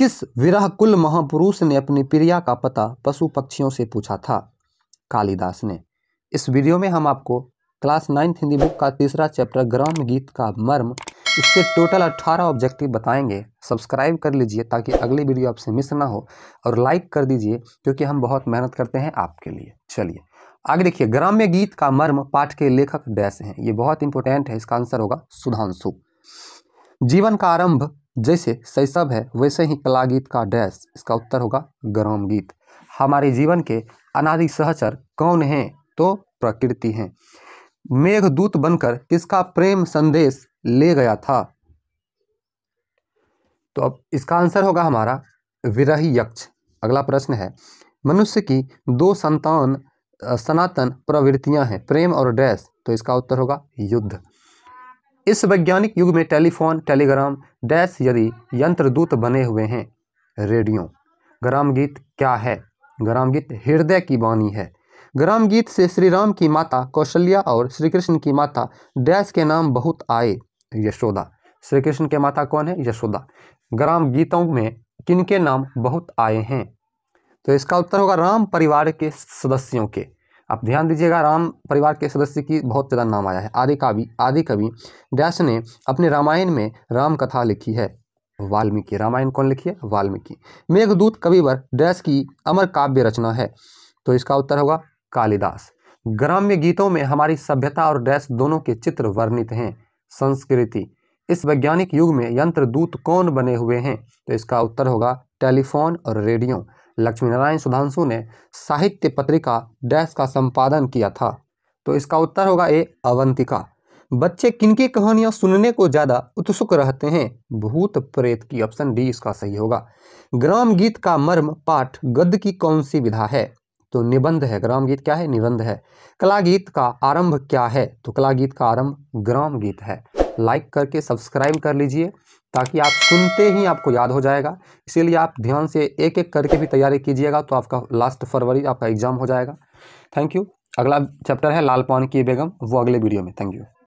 किस विरह कुल महापुरुष ने अपनी प्रिया का पता पशु पक्षियों से पूछा था कालिदास ने इस वीडियो में हम आपको क्लास नाइन्थ हिंदी बुक का तीसरा चैप्टर ग्राम गीत का मर्म इससे टोटल अट्ठारह ऑब्जेक्टिव बताएंगे सब्सक्राइब कर लीजिए ताकि अगली वीडियो आपसे मिस ना हो और लाइक कर दीजिए क्योंकि हम बहुत मेहनत करते हैं आपके लिए चलिए आगे देखिए ग्राम्य गीत का मर्म पाठ के लेखक डैश हैं ये बहुत इंपॉर्टेंट है इसका आंसर होगा सुधांशु जीवन का आरंभ जैसे शैशव है वैसे ही कला गीत का डैश इसका उत्तर होगा ग्राम गीत हमारे जीवन के अनादि सहचर कौन हैं तो प्रकृति हैं मेघदूत बनकर किसका प्रेम संदेश ले गया था तो अब इसका आंसर होगा हमारा विरही यक्ष अगला प्रश्न है मनुष्य की दो संतान सनातन प्रवृत्तियां हैं प्रेम और डैश तो इसका उत्तर होगा युद्ध इस वैज्ञानिक युग में टेलीफोन टेलीग्राम डैश यदि दूत बने हुए हैं रेडियो ग्राम गीत क्या है ग्राम गीत हृदय की वाणी है ग्राम गीत से श्री राम की माता कौशल्या और श्री कृष्ण की माता डैश के नाम बहुत आए यशोदा श्री कृष्ण के माता कौन है यशोदा ग्राम गीतों में किनके नाम बहुत आए हैं तो इसका उत्तर होगा राम परिवार के सदस्यों के आप ध्यान दीजिएगा राम परिवार के सदस्य की बहुत ज़्यादा नाम आया है आदि कवि आदि कवि डैश ने अपने रामायण में राम कथा लिखी है वाल्मीकि रामायण कौन लिखी है वाल्मीकि मेघदूत कविवर डैश की अमर काव्य रचना है तो इसका उत्तर होगा कालिदास ग्राम्य गीतों में हमारी सभ्यता और डैश दोनों के चित्र वर्णित हैं संस्कृति इस वैज्ञानिक युग में यंत्र दूत कौन बने हुए हैं तो इसका उत्तर होगा टेलीफोन और रेडियो लक्ष्मी नारायण सुधांशु ने साहित्य पत्रिका डैश का संपादन किया था तो इसका उत्तर होगा ए अवंतिका बच्चे किनकी कहानियाँ सुनने को ज़्यादा उत्सुक रहते हैं भूत प्रेत की ऑप्शन डी इसका सही होगा ग्राम गीत का मर्म पाठ गद्य की कौन सी विधा है तो निबंध है ग्राम गीत क्या है निबंध है कला गीत का आरंभ क्या है तो कला गीत का आरंभ ग्राम गीत है लाइक करके सब्सक्राइब कर लीजिए ताकि आप सुनते ही आपको याद हो जाएगा इसीलिए आप ध्यान से एक एक करके भी तैयारी कीजिएगा तो आपका लास्ट फरवरी आपका एग्ज़ाम हो जाएगा थैंक यू अगला चैप्टर है लाल पान की बेगम वो अगले वीडियो में थैंक यू